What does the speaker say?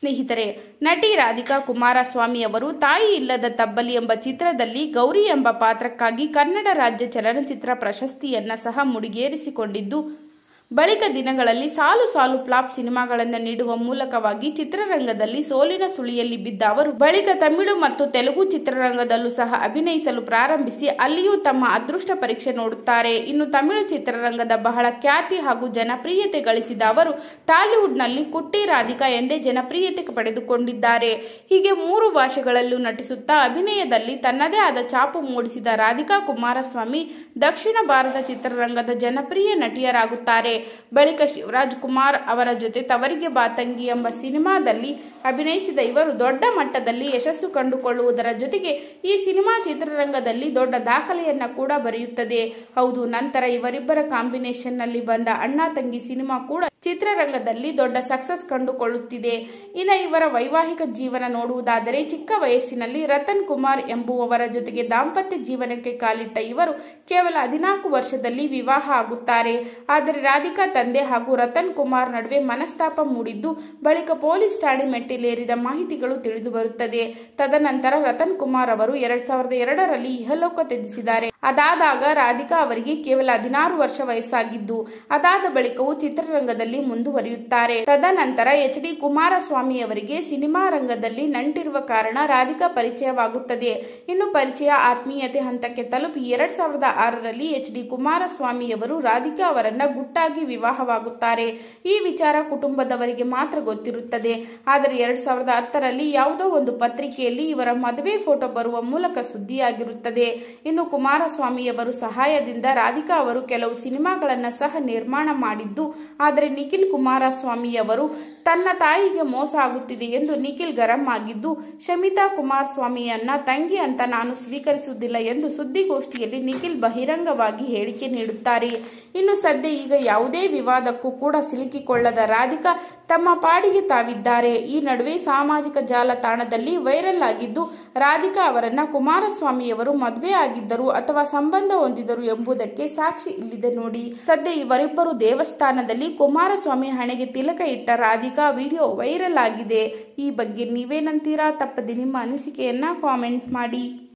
ಸ್ನೇಹಿತರೆ ನಟಿ ರಾಧಿಕಾ ಕುಮಾರಸ್ವಾಮಿ ಅವರು ತಾಯಿ ಇಲ್ಲದ ತಬ್ಬಲಿ ಎಂಬ ಚಿತ್ರದಲ್ಲಿ ಗೌರಿ ಎಂಬ ಪಾತ್ರಕ್ಕಾಗಿ ಕನ್ನಡ ರಾಜ್ಯ ಚಲನಚಿತ್ರ ಪ್ರಶಸ್ತಿಯನ್ನ ಸಹ ಮುಡಿಗೇರಿಸಿಕೊಂಡಿದ್ದು ಬಳಿಕ ದಿನಗಳಲ್ಲಿ ಸಾಲು ಸಾಲು ಫ್ಲಾಪ್ ಸಿನಿಮಾಗಳನ್ನು ನೀಡುವ ಮೂಲಕವಾಗಿ ಚಿತ್ರರಂಗದಲ್ಲಿ ಸೋಲಿನ ಸುಳಿಯಲ್ಲಿ ಬಿದ್ದ ಅವರು ಬಳಿಕ ತಮಿಳು ಮತ್ತು ತೆಲುಗು ಚಿತ್ರರಂಗದಲ್ಲೂ ಸಹ ಅಭಿನಯಿಸಲು ಪ್ರಾರಂಭಿಸಿ ಅಲ್ಲಿಯೂ ತಮ್ಮ ಅದೃಷ್ಟ ಪರೀಕ್ಷೆ ನೋಡುತ್ತಾರೆ ಇನ್ನು ತಮಿಳು ಚಿತ್ರರಂಗದ ಬಹಳ ಖ್ಯಾತಿ ಹಾಗೂ ಜನಪ್ರಿಯತೆ ಗಳಿಸಿದ ಅವರು ಟಾಲಿವುಡ್ನಲ್ಲಿ ಕುಟ್ಟಿ ರಾಧಿಕಾ ಎಂದೇ ಜನಪ್ರಿಯತೆ ಪಡೆದುಕೊಂಡಿದ್ದಾರೆ ಹೀಗೆ ಮೂರು ಭಾಷೆಗಳಲ್ಲೂ ನಟಿಸುತ್ತಾ ಅಭಿನಯದಲ್ಲಿ ತನ್ನದೇ ಆದ ಛಾಪು ಮೂಡಿಸಿದ ರಾಧಿಕಾ ಕುಮಾರಸ್ವಾಮಿ ದಕ್ಷಿಣ ಭಾರತ ಚಿತ್ರರಂಗದ ಜನಪ್ರಿಯ ನಟಿಯರಾಗುತ್ತಾರೆ ಬಳಿಕ ಶಿವರಾಜ್ ಕುಮಾರ್ ಅವರ ಜೊತೆ ತವರಿಗೆ ಬಾತಂಗಿ ಎಂಬ ಸಿನಿಮಾದಲ್ಲಿ ಅಭಿನಯಿಸಿದ ಇವರು ದೊಡ್ಡ ಮಟ್ಟದಲ್ಲಿ ಯಶಸ್ಸು ಕಂಡುಕೊಳ್ಳುವುದರ ಜೊತೆಗೆ ಈ ಸಿನಿಮಾ ಚಿತ್ರರಂಗದಲ್ಲಿ ದೊಡ್ಡ ದಾಖಲೆಯನ್ನ ಕೂಡ ಬರೆಯುತ್ತದೆ ಹೌದು ನಂತರ ಇವರಿಬ್ಬರ ಕಾಂಬಿನೇಷನ್ನಲ್ಲಿ ಬಂದ ಅಣ್ಣ ತಂಗಿ ಸಿನಿಮಾ ಕೂಡ ಚಿತ್ರರಂಗದಲ್ಲಿ ದೊಡ್ಡ ಸಕ್ಸಸ್ ಕಂಡುಕೊಳ್ಳುತ್ತಿದೆ ಇನ್ನು ಇವರ ವೈವಾಹಿಕ ಜೀವನ ನೋಡುವುದಾದರೆ ಚಿಕ್ಕ ವಯಸ್ಸಿನಲ್ಲಿ ರತನ್ ಕುಮಾರ್ ಎಂಬುವವರ ಜೊತೆಗೆ ದಾಂಪತ್ಯ ಜೀವನಕ್ಕೆ ಕಾಲಿಟ್ಟ ಇವರು ಕೇವಲ ಹದಿನಾಲ್ಕು ವರ್ಷದಲ್ಲಿ ವಿವಾಹ ಆಗುತ್ತಾರೆ ಆದರೆ ರಾಧಿಕಾ ತಂದೆ ಹಾಗೂ ರತನ್ ಕುಮಾರ್ ನಡುವೆ ಮನಸ್ತಾಪ ಮೂಡಿದ್ದು ಬಳಿಕ ಪೊಲೀಸ್ ಠಾಣೆ ಮೆಟ್ಟಿಲೇರಿದ ಮಾಹಿತಿಗಳು ತಿಳಿದು ಬರುತ್ತದೆ ತದನಂತರ ರತನ್ ಕುಮಾರ್ ಅವರು ಎರಡ್ ಸಾವಿರದ ಎರಡರಲ್ಲಿ ಇಹಲೋಕ ತ್ಯಜಿಸಿದ್ದಾರೆ ಅದಾದಾಗ ರಾಧಿಕಾ ಅವರಿಗೆ ಕೇವಲ ಹದಿನಾರು ವರ್ಷ ವಯಸ್ಸಾಗಿದ್ದು ಅದಾದ ಬಳಿಕವೂ ಚಿತ್ರರಂಗದಲ್ಲಿ ಮುಂದುವರಿಯುತ್ತಾರೆ ತದನಂತರ ಎಚ್ ಡಿ ಕುಮಾರಸ್ವಾಮಿ ಅವರಿಗೆ ಸಿನಿಮಾ ರಂಗದಲ್ಲಿ ನಂಟಿರುವ ಕಾರಣ ರಾಧಿಕಾ ಪರಿಚಯವಾಗುತ್ತದೆ ಇನ್ನು ಪರಿಚಯ ಆತ್ಮೀಯತೆ ಹಂತಕ್ಕೆ ತಲುಪಿ ಎರಡ್ ಸಾವಿರದ ಆರರಲ್ಲಿ ಎಚ್ ಡಿ ಕುಮಾರಸ್ವಾಮಿ ಅವರು ರಾಧಿಕಾ ಅವರನ್ನ ಗುಟ್ಟಾಗಿ ವಿವಾಹವಾಗುತ್ತಾರೆ ಈ ವಿಚಾರ ಕುಟುಂಬದವರಿಗೆ ಮಾತ್ರ ಗೊತ್ತಿರುತ್ತದೆ ಆದರೆ ಎರಡ್ ಸಾವಿರದ ಹತ್ತರಲ್ಲಿ ಯಾವುದೋ ಒಂದು ಪತ್ರಿಕೆಯಲ್ಲಿ ಇವರ ಮದುವೆ ಫೋಟೋ ಬರುವ ಮೂಲಕ ಸುದ್ದಿಯಾಗಿರುತ್ತದೆ ಇನ್ನು ಕುಮಾರಸ್ವಾಮಿಯವರು ಸಹಾಯದಿಂದ ರಾಧಿಕಾ ಅವರು ಕೆಲವು ಸಿನಿಮಾಗಳನ್ನ ಸಹ ನಿರ್ಮಾಣ ಮಾಡಿದ್ದು ಆದರೆ ನಿಖಿಲ್ ಕುಮಾರಸ್ವಾಮಿ ಅವರು ತನ್ನ ತಾಯಿಗೆ ಮೋಸ ಆಗುತ್ತಿದೆ ಎಂದು ನಿಖಿಲ್ ಗರಂ ಆಗಿದ್ದು ಶಮಿತಾ ಕುಮಾರಸ್ವಾಮಿಯನ್ನ ತಂಗಿ ಅಂತ ನಾನು ಸ್ವೀಕರಿಸುವುದಿಲ್ಲ ಎಂದು ಸುದ್ದಿಗೋಷ್ಠಿಯಲ್ಲಿ ನಿಖಿಲ್ ಬಹಿರಂಗವಾಗಿ ಹೇಳಿಕೆ ನೀಡುತ್ತಾರೆ ಇನ್ನು ಸದ್ಯ ಈಗ ಯಾವುದೇ ವಿವಾದಕ್ಕೂ ಕೂಡ ಸಿಲುಕಿಕೊಳ್ಳದ ರಾಧಿಕಾ ತಮ್ಮ ಪಾಡಿಗೆ ತಾವಿದ್ದಾರೆ ಈ ನಡುವೆ ಸಾಮಾಜಿಕ ಜಾಲತಾಣದಲ್ಲಿ ವೈರಲ್ ಆಗಿದ್ದು ರಾಧಿಕಾ ಅವರನ್ನ ಕುಮಾರಸ್ವಾಮಿಯವರು ಮದುವೆ ಆಗಿದ್ದರು ಅಥವಾ ಸಂಬಂಧ ಹೊಂದಿದರು ಎಂಬುದಕ್ಕೆ ಸಾಕ್ಷಿ ಇಲ್ಲಿದೆ ನೋಡಿ ಸದ್ಯ ಇವರಿಬ್ಬರು ದೇವಸ್ಥಾನದಲ್ಲಿ ಕುಮಾರಸ್ವಾಮಿ ಹಣೆಗೆ ತಿಲಕ ಇಟ್ಟ ರಾಧಿಕಾ ವಿಡಿಯೋ ವೈರಲ್ ಆಗಿದೆ ಈ ಬಗ್ಗೆ ನೀವೇನಂತೀರಾ ತಪ್ಪದೆ ನಿಮ್ಮ ಅನಿಸಿಕೆಯನ್ನು ಕಾಮೆಂಟ್ ಮಾಡಿ